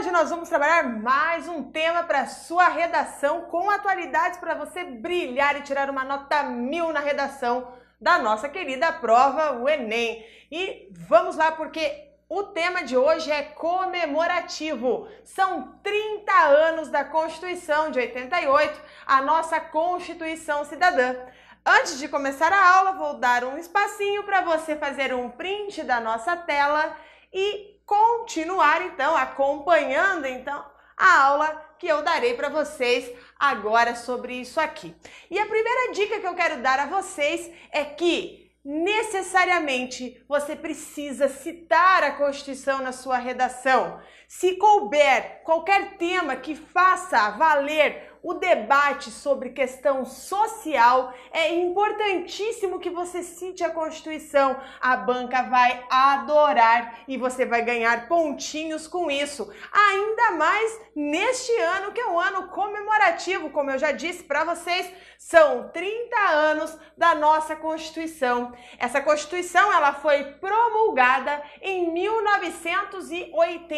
hoje nós vamos trabalhar mais um tema para sua redação com atualidades para você brilhar e tirar uma nota mil na redação da nossa querida prova, o Enem. E vamos lá, porque o tema de hoje é comemorativo. São 30 anos da Constituição de 88, a nossa Constituição Cidadã. Antes de começar a aula, vou dar um espacinho para você fazer um print da nossa tela e continuar então acompanhando então a aula que eu darei para vocês agora sobre isso aqui. E a primeira dica que eu quero dar a vocês é que necessariamente você precisa citar a Constituição na sua redação. Se couber qualquer tema que faça valer o debate sobre questão social, é importantíssimo que você cite a Constituição. A banca vai adorar e você vai ganhar pontinhos com isso. Ainda mais neste ano, que é um ano comemorativo, como eu já disse para vocês, são 30 anos da nossa Constituição. Essa Constituição ela foi promulgada em 1988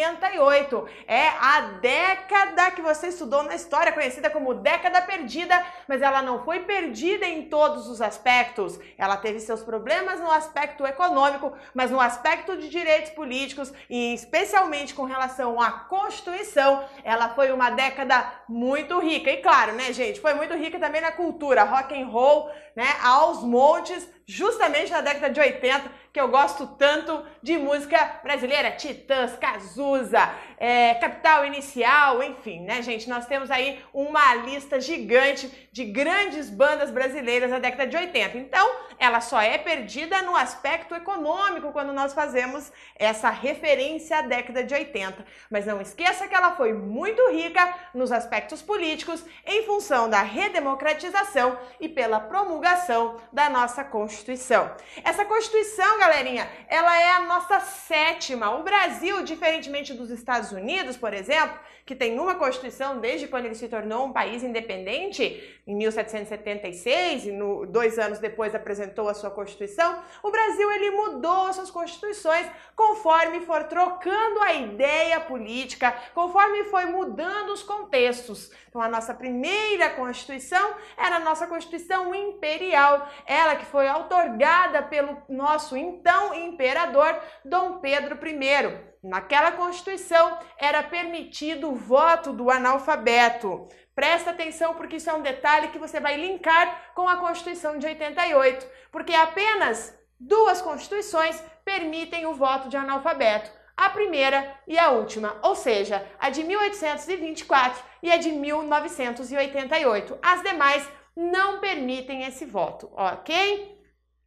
é a década que você estudou na história, conhecida como década perdida, mas ela não foi perdida em todos os aspectos. Ela teve seus problemas no aspecto econômico, mas no aspecto de direitos políticos e especialmente com relação à Constituição, ela foi uma década muito rica. E claro, né, gente, foi muito rica também na cultura, rock and roll, né, aos montes, justamente na década de 80 que eu gosto tanto de música brasileira, Titãs, Cazuza, é, Capital Inicial, enfim, né, gente? Nós temos aí uma lista gigante de grandes bandas brasileiras da década de 80. Então, ela só é perdida no aspecto econômico quando nós fazemos essa referência à década de 80. Mas não esqueça que ela foi muito rica nos aspectos políticos em função da redemocratização e pela promulgação da nossa Constituição. Essa Constituição, galerinha, ela é a nossa sétima. O Brasil, diferentemente dos Estados Unidos, por exemplo, que tem uma Constituição desde quando ele se tornou um país independente, em 1776, e no, dois anos depois apresentou a sua Constituição, o Brasil ele mudou suas Constituições conforme for trocando a ideia política, conforme foi mudando os contextos. Então, a nossa primeira Constituição era a nossa Constituição imperial, ela que foi outorgada pelo nosso então imperador Dom Pedro I. Naquela Constituição era permitido o voto do analfabeto. Presta atenção porque isso é um detalhe que você vai linkar com a Constituição de 88, porque apenas duas constituições permitem o voto de analfabeto a primeira e a última, ou seja, a de 1824 e a de 1988. As demais não permitem esse voto, ok?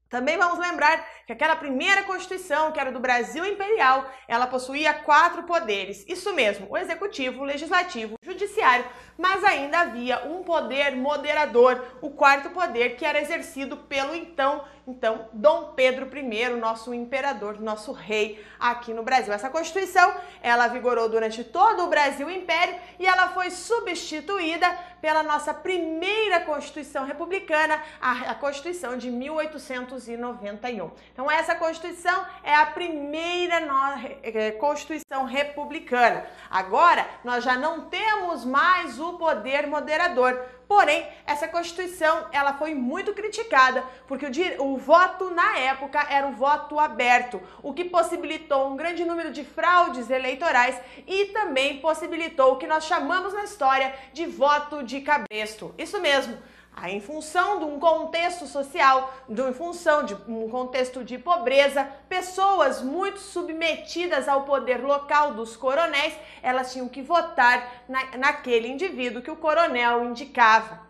Também vamos lembrar que aquela primeira Constituição, que era do Brasil Imperial, ela possuía quatro poderes. Isso mesmo, o Executivo, o Legislativo, o Judiciário mas ainda havia um poder moderador, o quarto poder que era exercido pelo então, então Dom Pedro I, nosso imperador, nosso rei aqui no Brasil. Essa Constituição, ela vigorou durante todo o Brasil Império e ela foi substituída pela nossa primeira Constituição republicana, a, a Constituição de 1891. Então essa Constituição é a primeira no, é, Constituição republicana. Agora nós já não temos mais o do poder moderador. Porém, essa Constituição ela foi muito criticada, porque o, o, voto na época era um voto aberto, o que possibilitou um grande número de fraudes eleitorais e também possibilitou o que nós chamamos na história de voto de cabresto. Isso mesmo. Aí, ah, em função de um contexto social, de, em função de um contexto de pobreza, pessoas muito submetidas ao poder local dos coronéis, elas tinham que votar na, naquele indivíduo que o coronel indicava.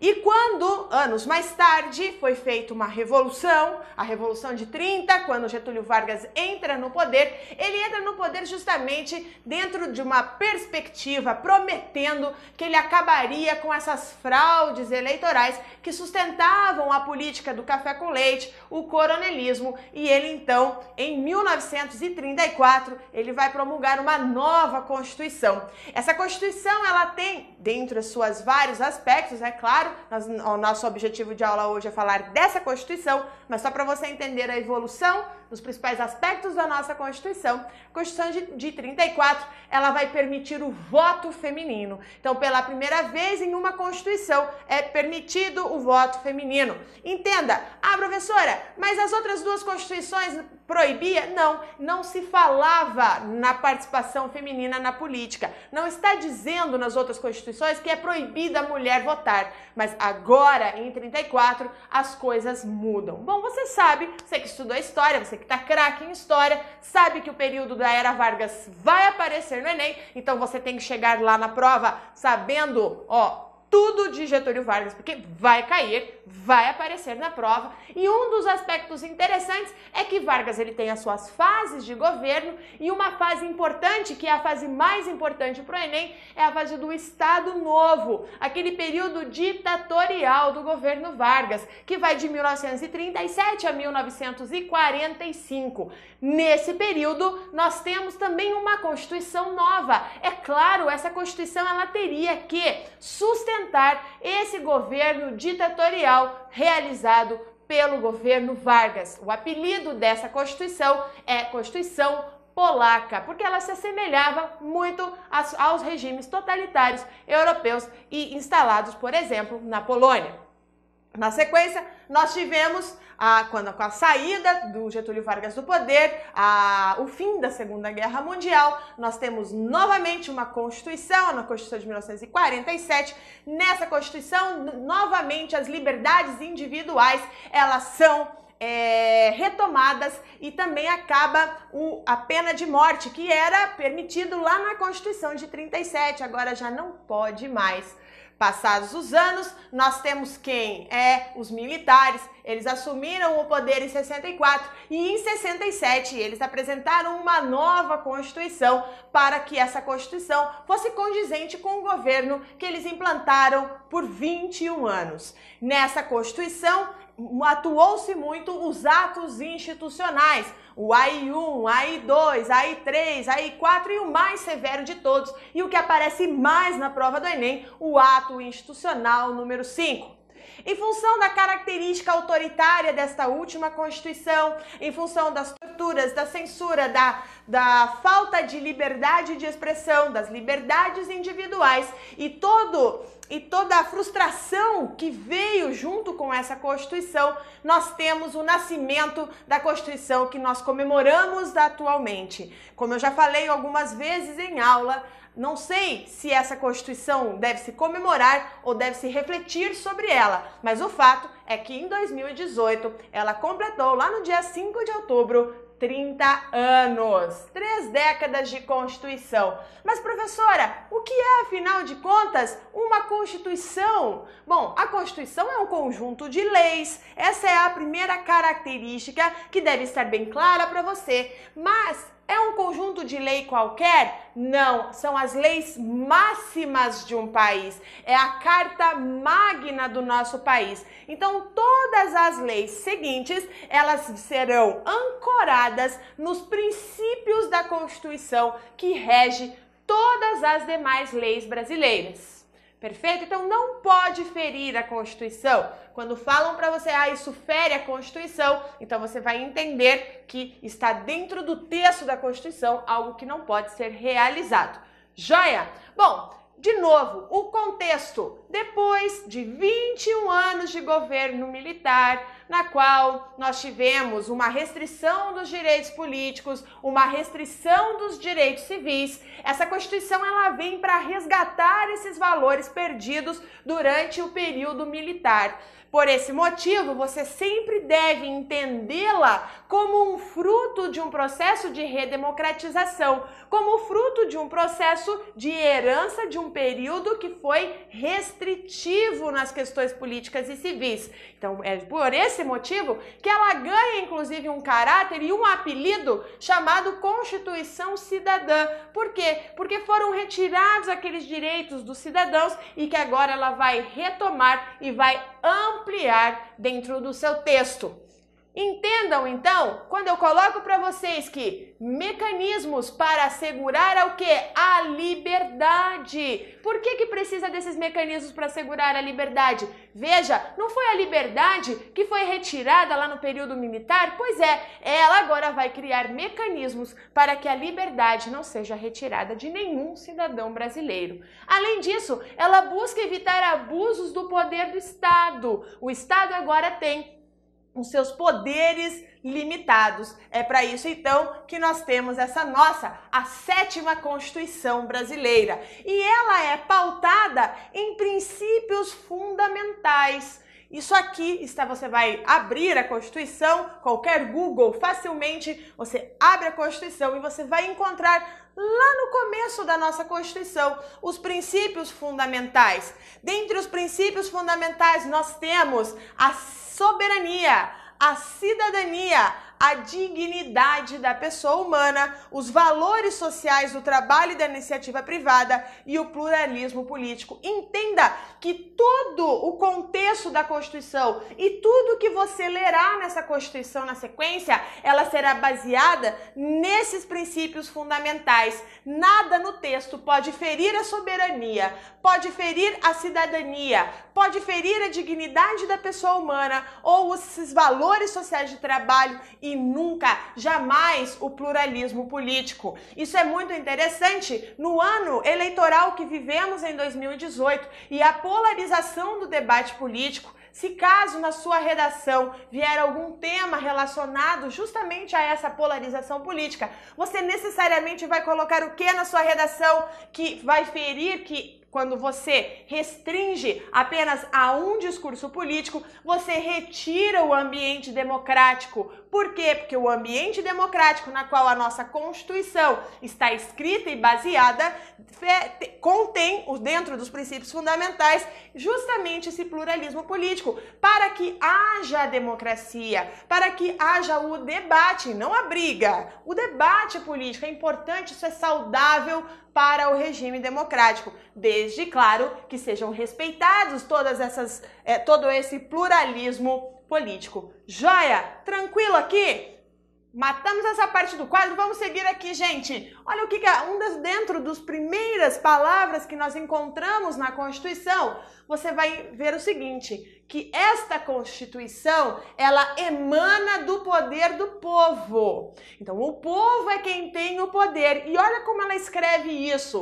E quando, anos mais tarde, foi feita uma revolução, a Revolução de 30, quando Getúlio Vargas entra no poder, ele entra no poder justamente dentro de uma perspectiva prometendo que ele acabaria com essas fraudes eleitorais que sustentavam a política do café com leite, o coronelismo, e ele então, em 1934, ele vai promulgar uma nova Constituição. Essa Constituição, ela tem, dentre os seus vários aspectos, é claro, Claro, nós, o nosso objetivo de aula hoje é falar dessa Constituição, mas só para você entender a evolução nos principais aspectos da nossa Constituição. A Constituição de, de 34, ela vai permitir o voto feminino. Então, pela primeira vez em uma Constituição é permitido o voto feminino. Entenda, ah, professora, mas as outras duas Constituições proibia? Não, não se falava na participação feminina na política. Não está dizendo nas outras constituições que é proibida a mulher votar, mas agora em 34 as coisas mudam. Bom, você sabe, você que estudou história, você você que está craque em história, sabe que o período da Era Vargas vai aparecer no Enem, então você tem que chegar lá na prova sabendo, ó, tudo de Getúlio Vargas, porque vai cair vai aparecer na prova. E um dos aspectos interessantes é que Vargas ele tem as suas fases de governo e uma fase importante, que é a fase mais importante para o Enem, é a fase do Estado Novo, aquele período ditatorial do governo Vargas, que vai de 1937 a 1945. Nesse período, nós temos também uma Constituição nova. É claro, essa Constituição ela teria que sustentar esse governo ditatorial Federal realizado pelo governo Vargas. O apelido dessa Constituição é Constituição Polaca, porque ela se assemelhava muito aos regimes totalitários europeus e instalados, por exemplo, na Polônia. Na sequência, nós tivemos a, quando, com a saída do Getúlio Vargas do poder, a, o fim da Segunda Guerra Mundial, nós temos novamente uma Constituição, na Constituição de 1947. Nessa Constituição, novamente, as liberdades individuais, elas são é, retomadas e também acaba o, a pena de morte, que era permitido lá na Constituição de 37, agora já não pode mais. Passados os anos, nós temos quem? É os militares. Eles assumiram o poder em 64 e em 67 eles apresentaram uma nova Constituição para que essa Constituição fosse condizente com o governo que eles implantaram por 21 anos. Nessa Constituição, atuou-se muito os atos institucionais o AI1, AI2, AI3, AI4 e o mais severo de todos, e o que aparece mais na prova do Enem, o ato institucional número 5. Em função da característica autoritária desta última Constituição, em função das torturas, da censura, da, da falta de liberdade de expressão, das liberdades individuais e todo e toda a frustração que veio junto com essa Constituição, nós temos o nascimento da Constituição que nós comemoramos atualmente. Como eu já falei algumas vezes em aula, não sei se essa Constituição deve se comemorar ou deve se refletir sobre ela, mas o fato é que em 2018 ela completou, lá no dia 5 de outubro, 30 anos, três décadas de Constituição. Mas, professora, o que é, afinal de contas, uma Constituição? Bom, a Constituição é um conjunto de leis, essa é a primeira característica que deve estar bem clara para você. Mas é um conjunto de lei qualquer? Não, são as leis máximas de um país, é a carta magna do nosso país. Então, todas as leis seguintes, elas serão ancoradas nos princípios da Constituição que rege todas as demais leis brasileiras. Perfeito? Então não pode ferir a Constituição. Quando falam para você, ah, isso fere a Constituição, então você vai entender que está dentro do texto da Constituição algo que não pode ser realizado. Joia? Bom, de novo, o contexto. Depois de 21 anos de governo militar, na qual nós tivemos uma restrição dos direitos políticos, uma restrição dos direitos civis. Essa Constituição ela vem para resgatar esses valores perdidos durante o período militar. Por esse motivo, você sempre deve entendê-la como um fruto de um processo de redemocratização, como fruto de um processo de herança de um período que foi restritivo nas questões políticas e civis. Então, é por esse motivo que ela ganha inclusive um caráter e um apelido chamado Constituição Cidadã. Por quê? Porque foram retirados aqueles direitos dos cidadãos e que agora ela vai retomar e vai ampliar dentro do seu texto. Entendam então, quando eu coloco para vocês que mecanismos para assegurar o que? A liberdade. Por que, que precisa desses mecanismos para assegurar a liberdade? Veja, não foi a liberdade que foi retirada lá no período militar? Pois é, ela agora vai criar mecanismos para que a liberdade não seja retirada de nenhum cidadão brasileiro. Além disso, ela busca evitar abusos do poder do Estado. O Estado agora tem os seus poderes limitados. É para isso então que nós temos essa nossa, a sétima Constituição brasileira, e ela é pautada em princípios fundamentais. Isso aqui está, você vai abrir a Constituição, qualquer Google facilmente, você abre a Constituição e você vai encontrar lá no começo da nossa Constituição, os princípios fundamentais. Dentre os princípios fundamentais, nós temos a soberania, a cidadania, a dignidade da pessoa humana, os valores sociais do trabalho e da iniciativa privada e o pluralismo político. Entenda que todo o contexto da Constituição e tudo que você lerá nessa Constituição na sequência, ela será baseada nesses princípios fundamentais. Nada no texto pode ferir a soberania, pode ferir a cidadania, pode ferir a dignidade da pessoa humana ou esses valores sociais de trabalho e e nunca, jamais o pluralismo político. Isso é muito interessante no ano eleitoral que vivemos em 2018 e a polarização do debate político se caso na sua redação vier algum tema relacionado justamente a essa polarização política, você necessariamente vai colocar o que na sua redação que vai ferir, que quando você restringe apenas a um discurso político, você retira o ambiente democrático. Por quê? Porque o ambiente democrático na qual a nossa Constituição está escrita e baseada contém, dentro dos princípios fundamentais, justamente esse pluralismo político, para que haja democracia, para que haja o debate, não a briga. O debate político é importante, isso é saudável para o regime democrático, desde desde claro que sejam respeitados todas essas, é, todo esse pluralismo político. Joia? Tranquilo aqui? Matamos essa parte do quadro, vamos seguir aqui, gente. Olha o que, que é um das dentro das primeiras palavras que nós encontramos na Constituição. Você vai ver o seguinte, que esta Constituição, ela emana do poder do povo. Então, o povo é quem tem o poder. E olha como ela escreve isso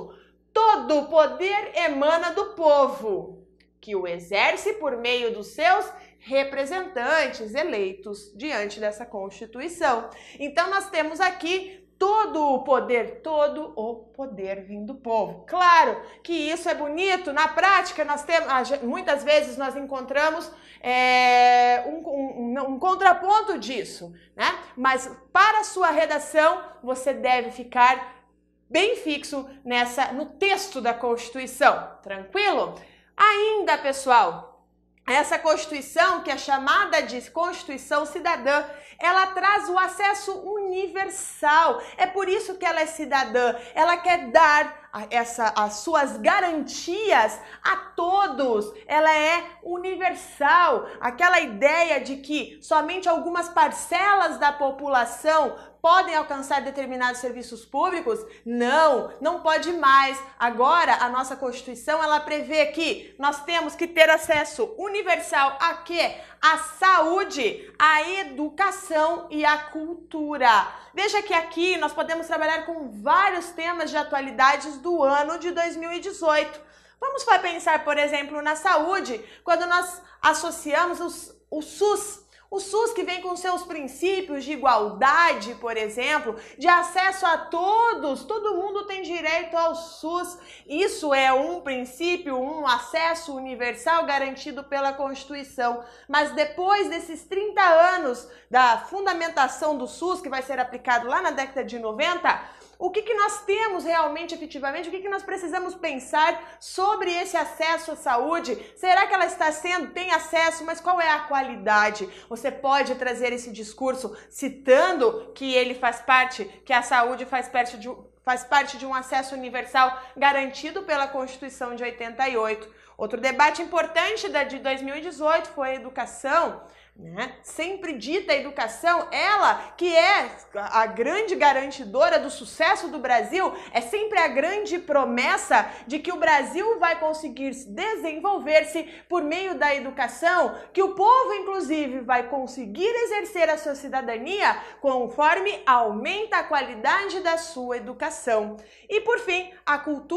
todo o poder emana do povo, que o exerce por meio dos seus representantes eleitos diante dessa Constituição. Então, nós temos aqui todo o poder, todo o poder vindo do povo. Claro que isso é bonito, na prática nós temos, muitas vezes nós encontramos é, um, um, um, contraponto disso, né? Mas para a sua redação você deve ficar bem fixo nessa no texto da Constituição. Tranquilo? Ainda, pessoal, essa Constituição, que é chamada de Constituição Cidadã, ela traz o acesso universal. É por isso que ela é cidadã. Ela quer dar essa, as suas garantias a todos. Ela é universal. Aquela ideia de que somente algumas parcelas da população podem alcançar determinados serviços públicos? Não, não pode mais. Agora, a nossa Constituição, ela prevê que nós temos que ter acesso universal a quê? A saúde, a educação e a cultura. Veja que aqui nós podemos trabalhar com vários temas de atualidades do ano de 2018. Vamos pensar, por exemplo, na saúde, quando nós associamos os, o SUS o SUS que vem com seus princípios de igualdade, por exemplo, de acesso a todos, todo mundo tem direito ao SUS. Isso é um princípio, um acesso universal garantido pela Constituição. Mas depois desses 30 anos da fundamentação do SUS, que vai ser aplicado lá na década de 90, o que, que nós temos realmente efetivamente, o que, que nós precisamos pensar sobre esse acesso à saúde. Será que ela está sendo, tem acesso, mas qual é a qualidade? Você pode trazer esse discurso citando que ele faz parte, que a saúde faz parte de, faz parte de um acesso universal garantido pela Constituição de 88. Outro debate importante da de 2018 foi a educação né? Sempre dita a educação, ela que é a grande garantidora do sucesso do Brasil, é sempre a grande promessa de que o Brasil vai conseguir desenvolver-se por meio da educação, que o povo, inclusive, vai conseguir exercer a sua cidadania conforme aumenta a qualidade da sua educação. E por fim, a cultura.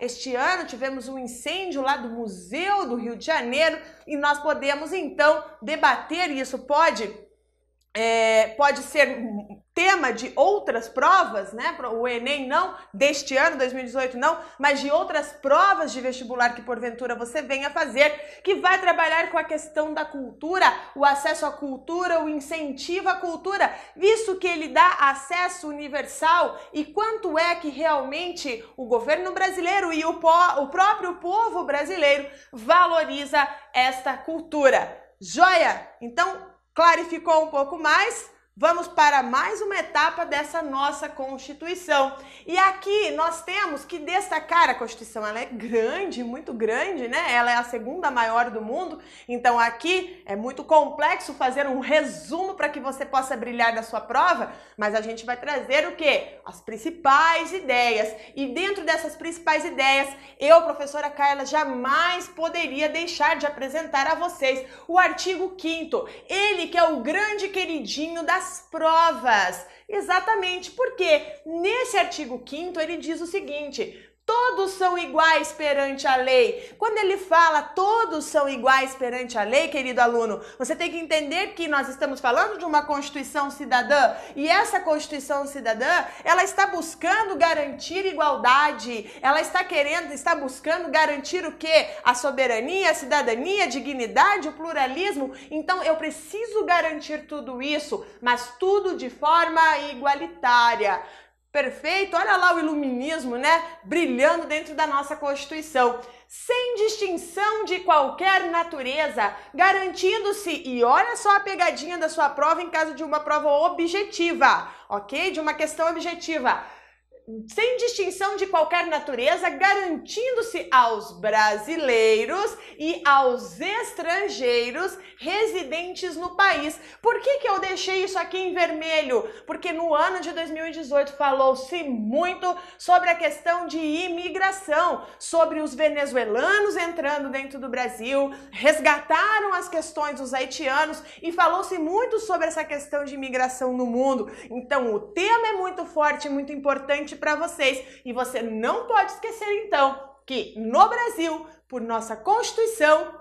Este ano tivemos um incêndio lá do Museu do Rio de Janeiro e nós podemos então debater isso. Pode é, pode ser tema de outras provas, né? O Enem não, deste ano, 2018 não, mas de outras provas de vestibular que porventura você venha fazer, que vai trabalhar com a questão da cultura, o acesso à cultura, o incentivo à cultura, visto que ele dá acesso universal e quanto é que realmente o governo brasileiro e o, o próprio povo brasileiro valoriza esta cultura. Joia? Então, clarificou um pouco mais? Vamos para mais uma etapa dessa nossa Constituição. E aqui nós temos que destacar a Constituição. Ela é grande, muito grande, né? Ela é a segunda maior do mundo. Então aqui é muito complexo fazer um resumo para que você possa brilhar na sua prova, mas a gente vai trazer o quê? As principais ideias. E dentro dessas principais ideias, eu, professora Carla, jamais poderia deixar de apresentar a vocês o artigo 5 ele que é o grande queridinho da das provas. Exatamente porque nesse artigo 5 ele diz o seguinte: todos são iguais perante a lei. Quando ele fala todos são iguais perante a lei, querido aluno, você tem que entender que nós estamos falando de uma Constituição cidadã e essa Constituição cidadã, ela está buscando garantir igualdade. Ela está querendo, está buscando garantir o quê? A soberania, a cidadania, a dignidade, o pluralismo. Então eu preciso garantir tudo isso, mas tudo de forma igualitária. Perfeito, olha lá o iluminismo, né? Brilhando dentro da nossa Constituição, sem distinção de qualquer natureza, garantindo-se, e olha só a pegadinha da sua prova em caso de uma prova objetiva, ok? De uma questão objetiva, sem distinção de qualquer natureza, garantindo-se aos brasileiros e aos estrangeiros residentes no país. Por que, que eu deixei isso aqui em vermelho? Porque no ano de 2018 falou-se muito sobre a questão de imigração, sobre os venezuelanos entrando dentro do Brasil, resgataram as questões dos haitianos e falou-se muito sobre essa questão de imigração no mundo. Então o tema é muito forte, muito importante para vocês. E você não pode esquecer, então, que no Brasil, por nossa Constituição,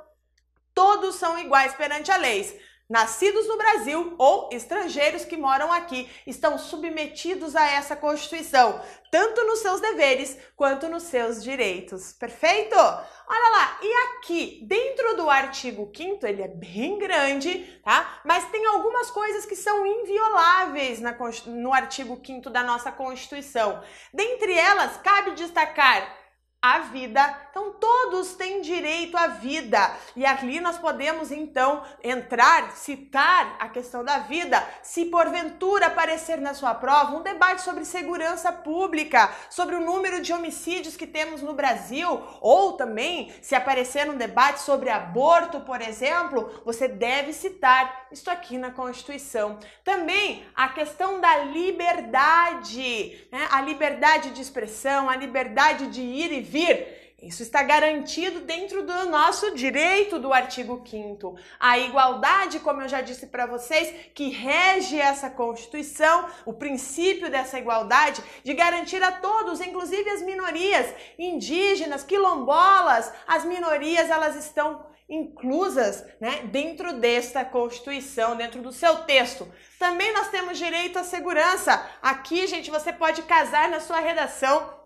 todos são iguais perante a lei. Nascidos no Brasil ou estrangeiros que moram aqui estão submetidos a essa Constituição, tanto nos seus deveres quanto nos seus direitos. Perfeito? Olha lá, e aqui, dentro do artigo 5 ele é bem grande, tá? Mas tem algumas coisas que são invioláveis na, no artigo 5 da nossa Constituição. Dentre elas, cabe destacar a vida. Então todos têm direito à vida. E ali nós podemos então entrar, citar a questão da vida, se porventura aparecer na sua prova um debate sobre segurança pública, sobre o número de homicídios que temos no Brasil, ou também se aparecer um debate sobre aborto, por exemplo, você deve citar isso aqui na Constituição. Também a questão da liberdade, né? a liberdade de expressão, a liberdade de ir e vir vir. Isso está garantido dentro do nosso direito do artigo 5 A igualdade, como eu já disse para vocês, que rege essa Constituição, o princípio dessa igualdade de garantir a todos, inclusive as minorias, indígenas, quilombolas, as minorias, elas estão inclusas né, dentro desta Constituição, dentro do seu texto. Também nós temos direito à segurança. Aqui, gente, você pode casar na sua redação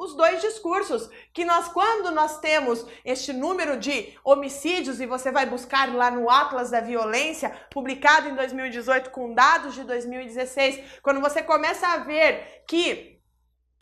os dois discursos, que nós quando nós temos este número de homicídios e você vai buscar lá no Atlas da Violência, publicado em 2018 com dados de 2016, quando você começa a ver que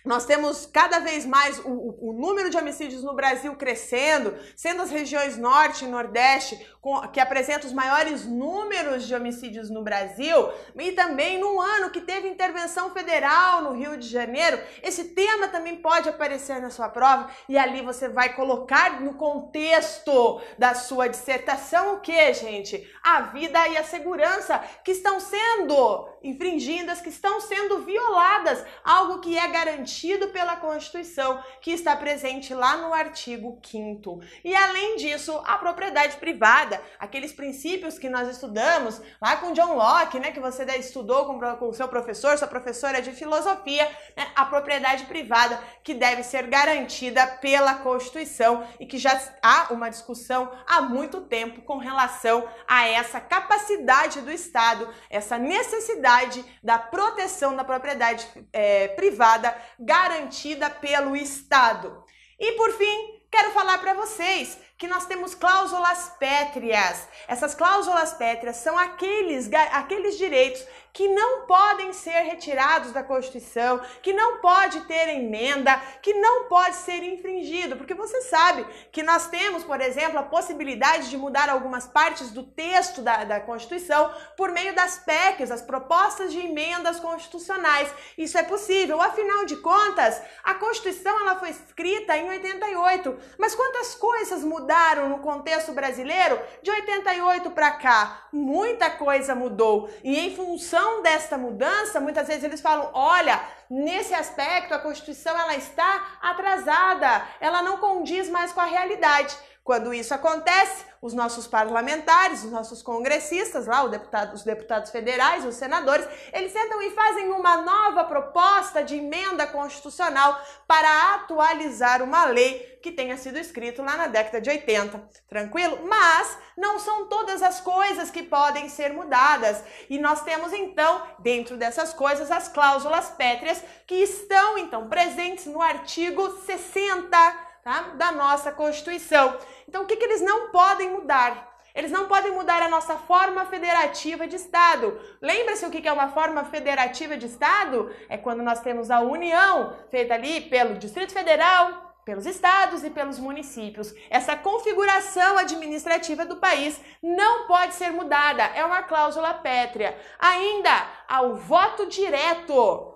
nós temos cada vez mais o, o, o, número de homicídios no Brasil crescendo, sendo as regiões norte e nordeste com, que apresentam os maiores números de homicídios no Brasil, e também num ano que teve intervenção federal no Rio de Janeiro. Esse tema também pode aparecer na sua prova e ali você vai colocar no contexto da sua dissertação o que, gente? A vida e a segurança que estão sendo infringidas, que estão sendo violadas, algo que é garantido garantido pela Constituição, que está presente lá no artigo 5 E além disso, a propriedade privada, aqueles princípios que nós estudamos lá com John Locke, né, que você estudou com o seu professor, sua professora de filosofia, né, a propriedade privada que deve ser garantida pela Constituição e que já há uma discussão há muito tempo com relação a essa capacidade do Estado, essa necessidade da proteção da propriedade é, privada garantida pelo Estado. E por fim, quero falar para vocês que nós temos cláusulas pétreas. Essas cláusulas pétreas são aqueles, aqueles direitos que não podem ser retirados da Constituição, que não pode ter emenda, que não pode ser infringido, porque você sabe que nós temos, por exemplo, a possibilidade de mudar algumas partes do texto da, da Constituição por meio das PECs, as propostas de emendas constitucionais. Isso é possível, afinal de contas, a Constituição ela foi escrita em 88, mas quantas coisas mudaram mudaram no contexto brasileiro de 88 para cá. Muita coisa mudou. E em função desta mudança, muitas vezes eles falam: olha, nesse aspecto a Constituição ela está atrasada, ela não condiz mais com a realidade. Quando isso acontece, os nossos parlamentares, os nossos congressistas, lá deputado, os deputados federais, os senadores, eles sentam e fazem uma nova proposta de emenda constitucional para atualizar uma lei que tenha sido escrita lá na década de 80. Tranquilo? Mas não são todas as coisas que podem ser mudadas. E nós temos então, dentro dessas coisas, as cláusulas pétreas que estão então presentes no artigo 60 tá? da nossa Constituição. Então, o que, que eles não podem mudar? Eles não podem mudar a nossa forma federativa de Estado. Lembra-se o que é uma forma federativa de Estado? É quando nós temos a união feita ali pelo Distrito Federal, pelos estados e pelos municípios. Essa configuração administrativa do país não pode ser mudada, é uma cláusula pétrea. Ainda ao voto direto.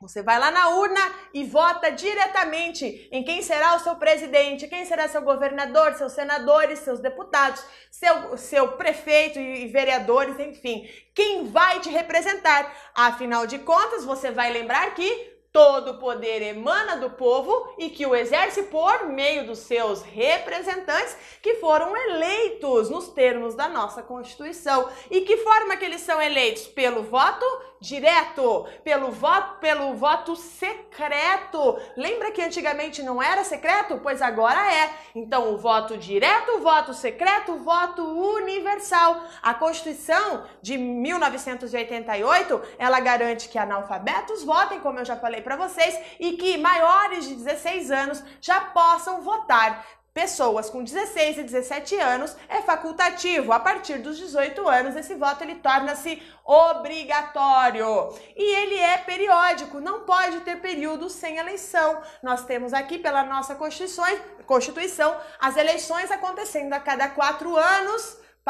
Você vai lá na urna e vota diretamente em quem será o seu presidente, quem será seu governador, seus senadores, seus deputados, seu, seu prefeito e vereadores, enfim. Quem vai te representar. Afinal de contas, você vai lembrar que todo o poder emana do povo e que o exerce por meio dos seus representantes que foram eleitos nos termos da nossa Constituição. E que forma que eles são eleitos? Pelo voto direto, pelo voto, pelo voto secreto. Lembra que antigamente não era secreto? Pois agora é. Então, o voto direto, voto secreto, voto universal. A Constituição de 1988, ela garante que analfabetos votem, como eu já falei para vocês, e que maiores de 16 anos já possam votar pessoas com 16 e 17 anos é facultativo. A partir dos 18 anos, esse voto ele torna-se obrigatório. E ele é periódico, não pode ter período sem eleição. Nós temos aqui pela nossa Constituição as eleições acontecendo a cada quatro anos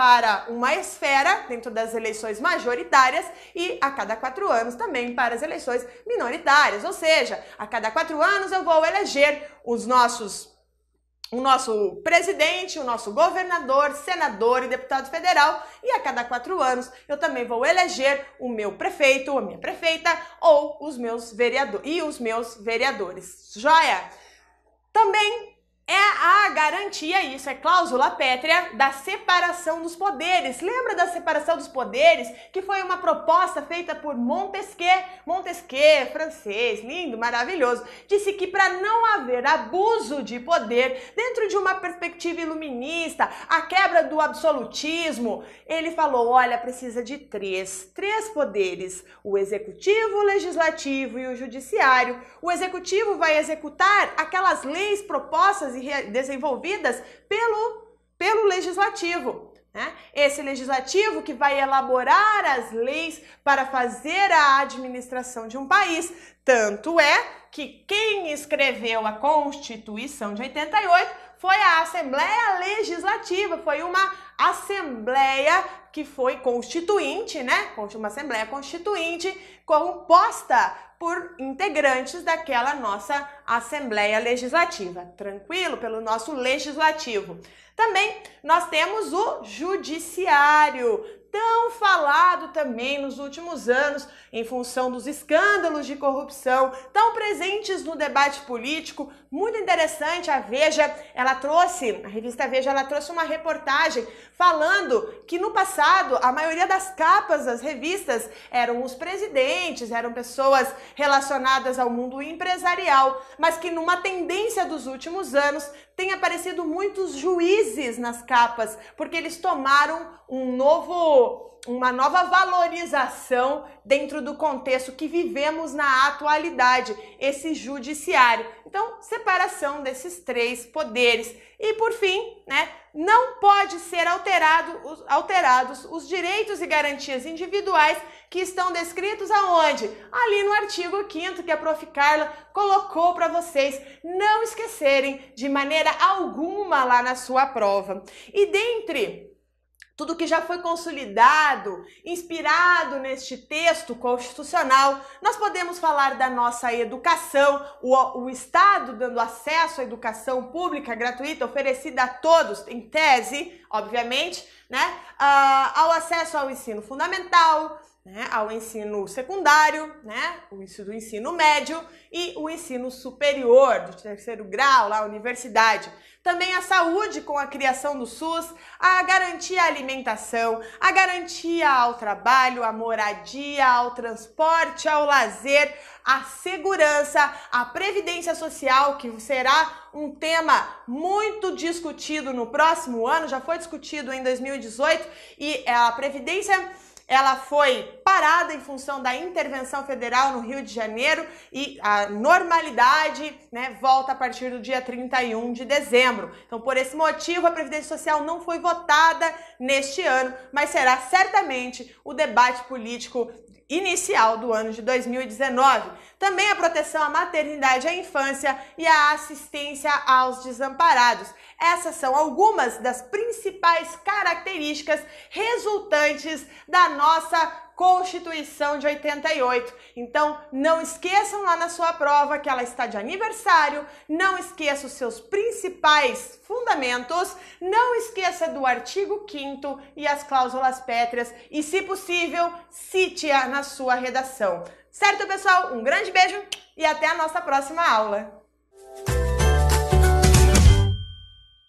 para uma esfera dentro das eleições majoritárias e a cada quatro anos também para as eleições minoritárias. Ou seja, a cada quatro anos eu vou eleger os nossos o nosso presidente, o nosso governador, senador e deputado federal, e a cada quatro anos eu também vou eleger o meu prefeito, a minha prefeita ou os meus vereadores e os meus vereadores. Joia! Também é a garantia, isso é cláusula pétrea, da separação dos poderes. Lembra da separação dos poderes, que foi uma proposta feita por Montesquieu? Montesquieu, francês, lindo, maravilhoso, disse que para não haver abuso de poder, dentro de uma perspectiva iluminista, a quebra do absolutismo, ele falou: olha, precisa de três, três poderes: o executivo, o legislativo e o judiciário. O executivo vai executar aquelas leis propostas e desenvolvidas pelo, pelo legislativo. Né? Esse legislativo que vai elaborar as leis para fazer a administração de um país. Tanto é que quem escreveu a Constituição de 88 foi a Assembleia Legislativa, foi uma assembleia que foi constituinte, né? Uma assembleia constituinte composta por integrantes daquela nossa Assembleia Legislativa, tranquilo? Pelo nosso Legislativo. Também nós temos o Judiciário tão falado também nos últimos anos em função dos escândalos de corrupção tão presentes no debate político. Muito interessante a Veja, ela trouxe, a revista Veja, ela trouxe uma reportagem falando que no passado a maioria das capas das revistas eram os presidentes, eram pessoas relacionadas ao mundo empresarial, mas que numa tendência dos últimos anos tem aparecido muitos juízes nas capas, porque eles tomaram um novo uma nova valorização dentro do contexto que vivemos na atualidade, esse judiciário. Então, separação desses três poderes. E por fim, né, não pode ser alterado, alterados os direitos e garantias individuais que estão descritos aonde? Ali no artigo 5 que a Prof. Carla colocou para vocês não esquecerem de maneira alguma lá na sua prova. E dentre tudo que já foi consolidado, inspirado neste texto constitucional, nós podemos falar da nossa educação, o, o, Estado dando acesso à educação pública gratuita oferecida a todos, em tese, obviamente, né, uh, ao acesso ao ensino fundamental, né, ao ensino secundário, né, o ensino, ensino médio e o ensino superior, do terceiro grau, lá, universidade. Também a saúde com a criação do SUS, a garantia à alimentação, a garantia ao trabalho, à moradia, ao transporte, ao lazer, à segurança, à previdência social, que será um tema muito discutido no próximo ano, já foi discutido em 2018, e a previdência ela foi parada em função da intervenção federal no Rio de Janeiro e a normalidade né, volta a partir do dia 31 de dezembro. Então, por esse motivo, a Previdência Social não foi votada neste ano, mas será certamente o debate político inicial do ano de 2019. Também a proteção à maternidade, à infância e à assistência aos desamparados. Essas são algumas das principais características resultantes da nossa Constituição de 88. Então, não esqueçam lá na sua prova que ela está de aniversário, não esqueça os seus principais fundamentos, não esqueça do artigo 5 e as cláusulas pétreas e, se possível, cite-a na sua redação. Certo, pessoal? Um grande beijo e até a nossa próxima aula!